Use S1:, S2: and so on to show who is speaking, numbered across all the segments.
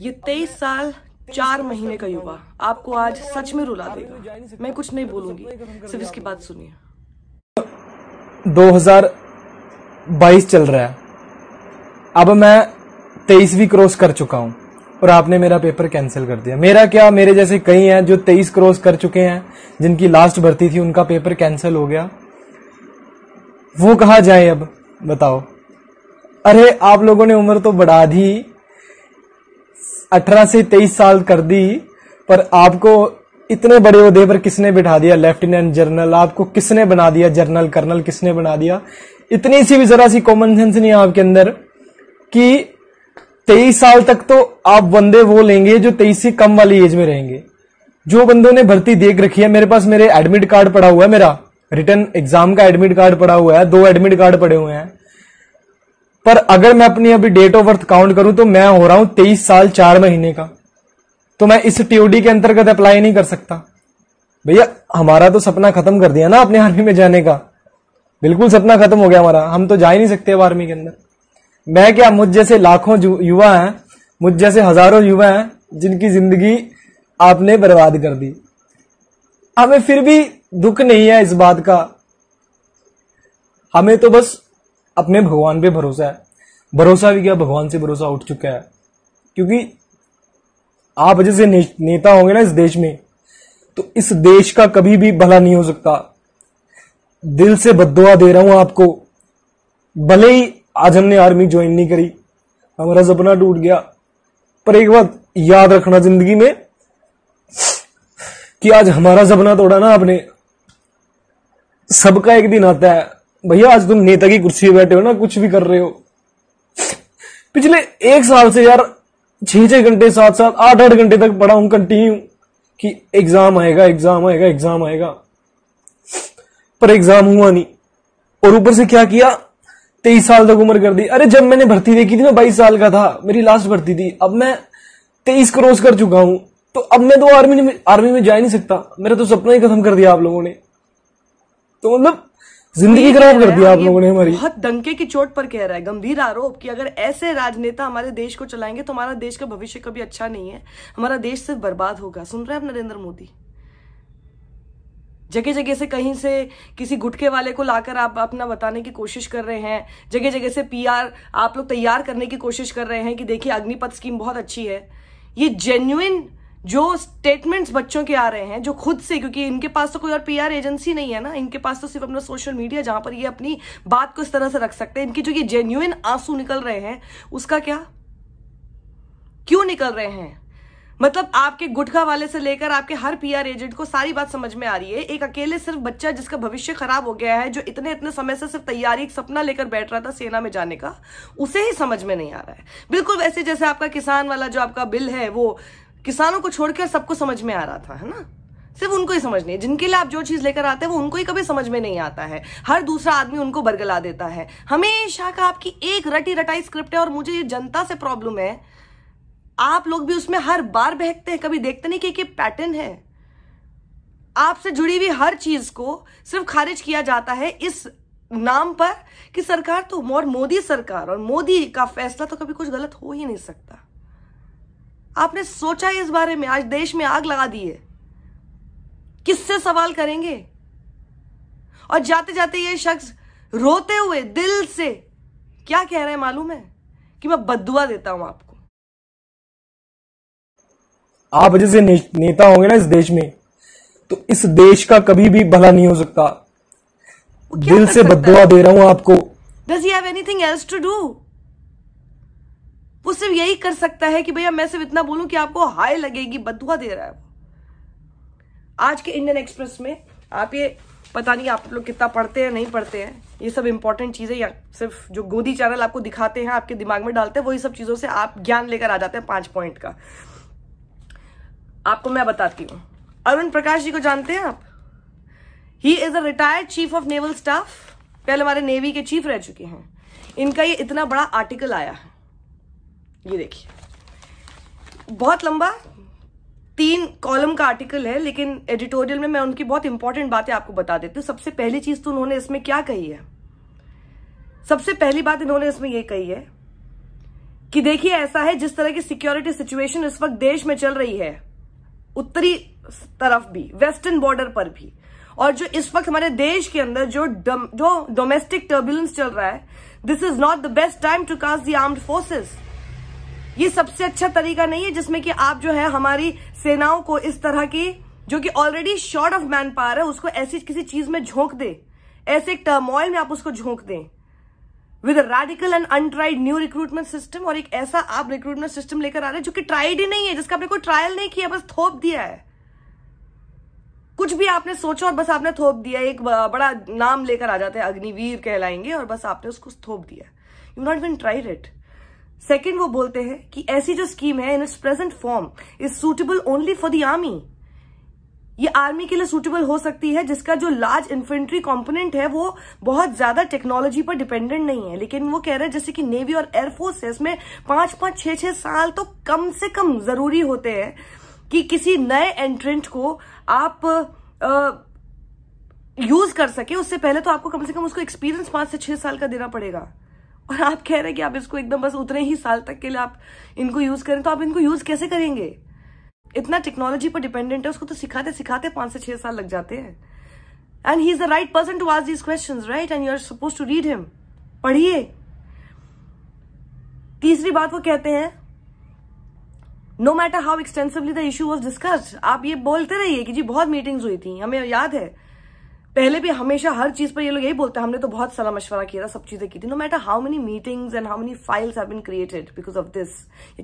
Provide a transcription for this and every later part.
S1: ये तेईस साल चार महीने का युवा आपको आज सच में रुला देगा मैं कुछ नहीं तो बोलूंगी सिर्फ इसकी बात सुनिए
S2: 2022 चल रहा है अब मैं तेईसवीं क्रॉस कर चुका हूं और आपने मेरा पेपर कैंसिल कर दिया मेरा क्या मेरे जैसे कई हैं जो तेईस क्रॉस कर चुके हैं जिनकी लास्ट भर्ती थी उनका पेपर कैंसिल हो गया वो कहा जाए अब बताओ अरे आप लोगों ने उम्र तो बढ़ा दी अठारह से तेईस साल कर दी पर आपको इतने बड़े उहदे पर किसने बिठा दिया लेफ्टिनेंट जनरल आपको किसने बना दिया जनरल कर्नल किसने बना दिया इतनी सी भी जरा सी कॉमन सेंस नहीं है आपके अंदर कि तेईस साल तक तो आप बंदे वो लेंगे जो तेईस से कम वाली एज में रहेंगे जो बंदों ने भर्ती देख रखी है मेरे पास मेरे एडमिट कार्ड पड़ा हुआ है मेरा रिटर्न एग्जाम का एडमिट कार्ड पड़ा हुआ है दो एडमिट कार्ड पड़े हुए हैं पर अगर मैं अपनी अभी डेट ऑफ बर्थ काउंट करूं तो मैं हो रहा हूं तेईस साल चार महीने का तो मैं इस टीओडी के अंतर्गत अप्लाई नहीं कर सकता भैया हमारा तो सपना खत्म कर दिया ना अपने आर्मी में जाने का बिल्कुल सपना खत्म हो गया हमारा हम तो जा ही नहीं सकते अब आर्मी के अंदर मैं क्या मुझ जैसे लाखों युवा हैं मुझ जैसे हजारों युवा हैं जिनकी जिंदगी आपने बर्बाद कर दी हमें फिर भी दुख नहीं है इस बात का हमें तो बस अपने भगवान पे भरोसा है भरोसा भी क्या भगवान से भरोसा उठ चुका है क्योंकि आप जैसे ने, नेता होंगे ना इस देश में तो इस देश का कभी भी भला नहीं हो सकता दिल से बदवा दे रहा हूं आपको भले ही आज हमने आर्मी ज्वाइन नहीं करी हमारा सपना टूट गया पर एक बात याद रखना जिंदगी में कि आज हमारा सपना तोड़ा ना आपने सबका एक दिन आता है भैया आज तुम नेता की कुर्सी पे बैठे हो ना कुछ भी कर रहे हो पिछले एक साल से यार छह छह घंटे सात सात आठ आठ घंटे तक पढ़ा हूं कंटिन्यू कि एग्जाम आएगा एग्जाम आएगा एग्जाम आएगा पर एग्जाम हुआ नहीं और ऊपर से क्या किया तेईस साल तक उम्र कर दी अरे जब मैंने भर्ती देखी थी मैं बाईस साल का था मेरी लास्ट भर्ती थी अब मैं तेईस क्रॉस कर चुका हूं तो अब मैं तो आर्मी में आर्मी में जा ही नहीं सकता मेरा तो सपना ही खत्म कर दिया आप लोगों ने तो मतलब जिंदगी खराब कर दिया आप लोगों ने हमारी बहुत
S1: दंके की चोट पर कह रहा है गंभीर आरोप कि अगर ऐसे राजनेता हमारे देश को चलाएंगे तो हमारा देश का भविष्य कभी अच्छा नहीं है हमारा देश सिर्फ बर्बाद होगा सुन रहे हैं आप नरेंद्र मोदी जगह जगह से कहीं से किसी गुटके वाले को लाकर आप अपना बताने की कोशिश कर रहे हैं जगह जगह से पीआर आप लोग तैयार करने की कोशिश कर रहे हैं कि देखिए अग्निपथ स्कीम बहुत अच्छी है ये जेन्युइन जो स्टेटमेंट्स बच्चों के आ रहे हैं जो खुद से क्योंकि इनके पास तो कोई और पीआर एजेंसी नहीं है ना इनके पास तो सिर्फ अपना सोशल मीडिया जहां पर ये अपनी बात को इस तरह से रख सकते हैं इनकी जो ये जेन्यून आंसू निकल रहे हैं उसका क्या क्यों निकल रहे हैं मतलब आपके गुटखा वाले से लेकर आपके हर पीआर एजेंट को सारी बात समझ में आ रही है एक अकेले सिर्फ बच्चा जिसका भविष्य खराब हो गया है जो इतने इतने समय से सिर्फ तैयारी एक सपना लेकर बैठ रहा था सेना में जाने का उसे ही समझ में नहीं आ रहा है बिल्कुल वैसे जैसे आपका किसान वाला जो आपका बिल है वो किसानों को छोड़कर सबको समझ में आ रहा था है ना सिर्फ उनको ही समझ नहीं है जिनके लिए आप जो चीज लेकर आते हैं वो उनको ही कभी समझ में नहीं आता है हर दूसरा आदमी उनको बरगला देता है हमेशा का आपकी एक रटी रटाई स्क्रिप्ट है और मुझे ये जनता से प्रॉब्लम है आप लोग भी उसमें हर बार बहकते हैं कभी देखते नहीं कि एक पैटर्न है आपसे जुड़ी हुई हर चीज को सिर्फ खारिज किया जाता है इस नाम पर कि सरकार तो और मोदी सरकार और मोदी का फैसला तो कभी कुछ गलत हो ही नहीं सकता आपने सोचा है इस बारे में आज देश में आग लगा दी है किससे सवाल करेंगे और जाते जाते ये शख्स रोते हुए दिल से क्या कह रहे हैं मालूम है कि मैं बदुआ देता हूं आपको
S2: आप जैसे ने, नेता होंगे ना इस देश में तो इस देश का कभी भी भला नहीं हो सकता दिल से बदुआ दे रहा हूं आपको
S1: does you have anything else to do वो सिर्फ यही कर सकता है कि भैया मैं सिर्फ इतना बोलूं कि आपको हाई लगेगी बदुआ दे रहा है आज के इंडियन एक्सप्रेस में आप ये पता नहीं आप लोग कितना पढ़ते हैं नहीं पढ़ते हैं ये सब इंपॉर्टेंट चीज़ें या सिर्फ जो गोदी चैनल आपको दिखाते हैं आपके दिमाग में डालते हैं वही सब चीज़ों से आप ज्ञान लेकर आ जाते हैं पांच पॉइंट का आपको मैं बताती हूं अरुण प्रकाश जी को जानते हैं आप he is a retired chief of naval staff पहले हमारे नेवी के चीफ रह चुके हैं इनका ये इतना बड़ा आर्टिकल आया है ये देखिए बहुत लंबा तीन कॉलम का आर्टिकल है लेकिन एडिटोरियल में मैं उनकी बहुत इंपॉर्टेंट बातें आपको बता देती हूँ सबसे पहली चीज तो उन्होंने इसमें क्या कही है सबसे पहली बात इन्होंने इसमें यह कही है कि देखिए ऐसा है जिस तरह की सिक्योरिटी सिचुएशन इस वक्त देश में चल रही है उत्तरी तरफ भी वेस्टर्न बॉर्डर पर भी और जो इस वक्त हमारे देश के अंदर जो जो डोमेस्टिक टर्बुलेंस चल रहा है this is not the best time to cast the armed forces ये सबसे अच्छा तरीका नहीं है जिसमें कि आप जो है हमारी सेनाओं को इस तरह की जो कि already short of manpower है उसको ऐसी किसी चीज में झोंक दे ऐसे एक टर्मोइल में आप उसको झोंक दें with radical and untried new recruitment system और एक ऐसा आप रिक्रूटमेंट सिस्टम लेकर आ रहे हैं जो कि ट्राइड ही नहीं है जिसका आपने कोई ट्रायल नहीं किया बस थोप दिया है कुछ भी आपने सोचा और बस आपने थोप दिया एक बड़ा नाम लेकर आ जाते हैं अग्निवीर कहलाएंगे और बस आपने उसको थोप दिया you not been tried it second वो बोलते हैं कि ऐसी जो स्कीम है in its present form is suitable only for the army ये आर्मी के लिए सुटेबल हो सकती है जिसका जो लार्ज इन्फेंट्री कंपोनेंट है वो बहुत ज्यादा टेक्नोलॉजी पर डिपेंडेंट नहीं है लेकिन वो कह रहे हैं जैसे कि नेवी और एयरफोर्स है इसमें पांच पांच छह छह साल तो कम से कम जरूरी होते हैं कि किसी नए एंट्रेंट को आप आ, यूज कर सके उससे पहले तो आपको कम से कम उसको एक्सपीरियंस पांच से छह साल का देना पड़ेगा और आप कह रहे हैं कि आप इसको एकदम बस उतने ही साल तक के लिए आप इनको यूज करें तो आप इनको यूज कैसे करेंगे इतना टेक्नोलॉजी पर डिपेंडेंट है उसको तो सिखाते सिखाते पांच से छह साल लग जाते हैं and he is the right person to ask these question right and you are suppose to read him पढ़िए तीसरी बात वो कहते हैं no matter how extensively the issue was discussed आप ये बोलते रहिए कि जी बहुत मीटिंग्स हुई थी हमें याद है पहले भी हमेशा हर चीज पर ये लोग यही बोलते हैं हमने तो बहुत सलाह मशवरा किया था सब चीजें की थी no matter how many meetings and how many files have been created because of this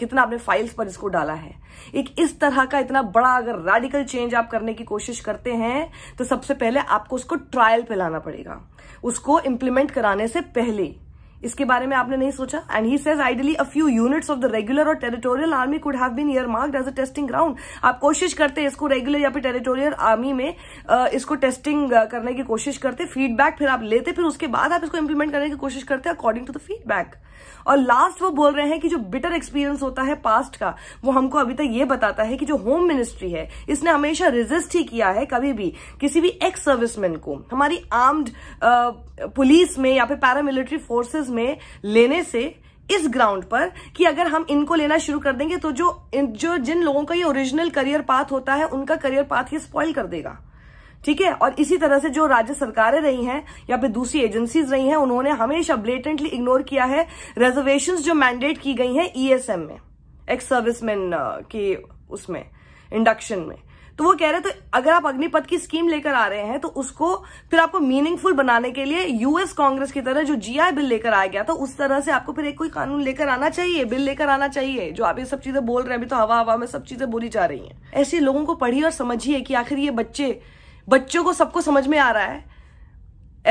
S1: कितना आपने फाइल्स पर इसको डाला है एक इस तरह का इतना बड़ा अगर रेडिकल चेंज आप करने की कोशिश करते हैं तो सबसे पहले आपको उसको ट्रायल पे लाना पड़ेगा उसको इम्प्लीमेंट कराने से पहले इसके बारे में आपने नहीं सोचा and he says ideally a few units of the regular और territorial army could have been earmarked as a testing ground आप कोशिश करते इसको रेगुलर या फिर टेरिटोरियल आर्मी में इसको टेस्टिंग करने की कोशिश करते फीडबैक फिर आप लेते फिर उसके बाद आप इसको इम्प्लीमेंट करने की कोशिश करते अकॉर्डिंग टू द फीडबैक और लास्ट वो बोल रहे हैं कि जो बिटर एक्सपीरियंस होता है पास्ट का वो हमको अभी तक ये बताता है कि जो होम मिनिस्ट्री है इसने हमेशा रिजिस्ट ही किया है कभी भी किसी भी एक्स सर्विसमैन को हमारी आर्म्ड पुलिस में या फिर पैरामिलिट्री फोर्सेज डायरेक्शंस में लेने से इस ग्राउंड पर कि अगर हम इनको लेना शुरू कर देंगे तो जो जो जिन लोगों का ये ओरिजिनल करियर पाथ होता है उनका करियर पाथ ये स्पॉइल कर देगा ठीक है और इसी तरह से जो राज्य सरकारें रही हैं या फिर दूसरी एजेंसीज रही हैं उन्होंने हमेशा ब्लेटेंटली इग्नोर किया है रिजर्वेशन जो मैंडेट की गई है ईएसएम e में एक्स सर्विसमैन के उसमें इंडक्शन में तो वो कह रहे थे तो अगर आप अग्निपथ की स्कीम लेकर आ रहे हैं तो उसको फिर आपको मीनिंगफुल बनाने के लिए यूएस कांग्रेस की तरह जो जीआई बिल लेकर आया गया था तो उस तरह से आपको फिर एक कोई कानून लेकर आना चाहिए बिल लेकर आना चाहिए जो आप ये सब चीजें बोल रहे हैं अभी तो हवा हवा में सब चीजें बोली जा रही है ऐसे लोगों को पढ़िए और समझिए कि आखिर ये बच्चे बच्चों को सबको समझ में आ रहा है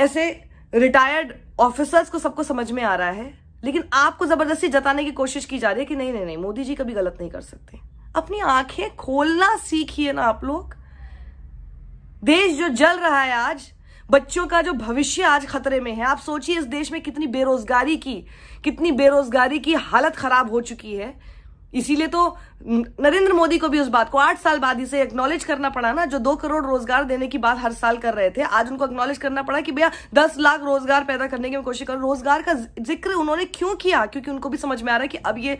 S1: ऐसे रिटायर्ड ऑफिसर्स को सबको समझ में आ रहा है लेकिन आपको जबरदस्ती जताने की कोशिश की जा रही है कि नहीं नहीं नहीं मोदी जी कभी गलत नहीं कर सकते अपनी आंखें खोलना सीखिए ना आप लोग देश जो जल रहा है आज बच्चों का जो भविष्य आज खतरे में है आप सोचिए इस देश में कितनी बेरोजगारी की कितनी बेरोजगारी की हालत खराब हो चुकी है इसीलिए तो नरेंद्र मोदी को भी उस बात को आठ साल बाद इसे एक्नॉलेज करना पड़ा ना जो दो करोड़ रोजगार देने की बात हर साल कर रहे थे आज उनको एक्नॉलेज करना पड़ा कि भैया दस लाख रोजगार पैदा करने की कोशिश करो रोजगार का जिक्र उन्होंने क्यों किया क्योंकि उनको भी समझ में आ रहा है कि अब ये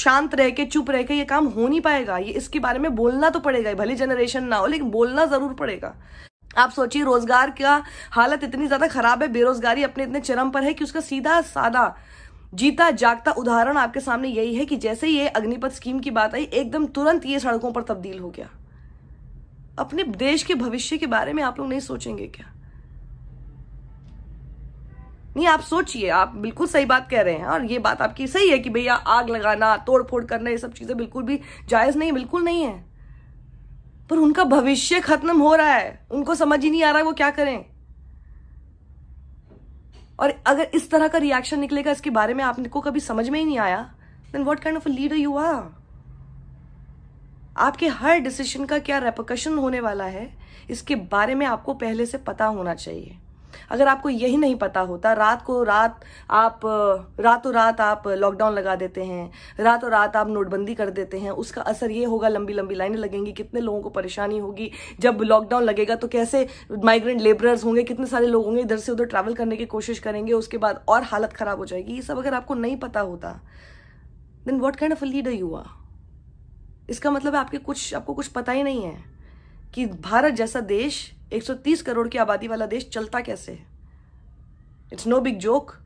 S1: शांत रह के चुप रह के ये काम हो नहीं पाएगा ये इसके बारे में बोलना तो पड़ेगा भले जनरेशन ना हो लेकिन बोलना जरूर पड़ेगा आप सोचिए रोजगार का हालत इतनी ज्यादा खराब है बेरोजगारी अपने इतने चरम पर है कि उसका सीधा साधा जीता जागता उदाहरण आपके सामने यही है कि जैसे ये अग्निपथ स्कीम की बात आई एकदम तुरंत ये सड़कों पर तब्दील हो गया अपने देश के भविष्य के बारे में आप लोग नहीं सोचेंगे क्या नहीं आप सोचिए आप बिल्कुल सही बात कह रहे हैं और ये बात आपकी सही है कि भैया आग लगाना तोड़ फोड़ करना ये सब चीजें बिल्कुल भी जायज नहीं बिल्कुल नहीं है पर उनका भविष्य खत्म हो रहा है उनको समझ ही नहीं आ रहा वो क्या करें और अगर इस तरह का रिएक्शन निकलेगा इसके बारे में आपको कभी समझ में ही नहीं आया then what kind of a leader you are आपके हर डिसीजन का क्या रेपोकशन होने वाला है इसके बारे में आपको पहले से पता होना चाहिए अगर आपको यही नहीं पता होता रात को रात आप रातों रात आप लॉकडाउन लगा देते हैं रातों रात आप नोटबंदी कर देते हैं उसका असर ये होगा लंबी लंबी लाइनें लगेंगी कितने लोगों को परेशानी होगी जब लॉकडाउन लगेगा तो कैसे माइग्रेंट लेबरर्स होंगे कितने सारे लोग होंगे इधर से उधर ट्रैवल करने की कोशिश करेंगे उसके बाद और हालत खराब हो जाएगी ये सब अगर आपको नहीं पता होता then what kind of leader you are इसका मतलब आपके कुछ आपको कुछ पता ही नहीं है कि भारत जैसा देश 130 करोड़ की आबादी वाला देश चलता कैसे है इट्स नो बिग जोक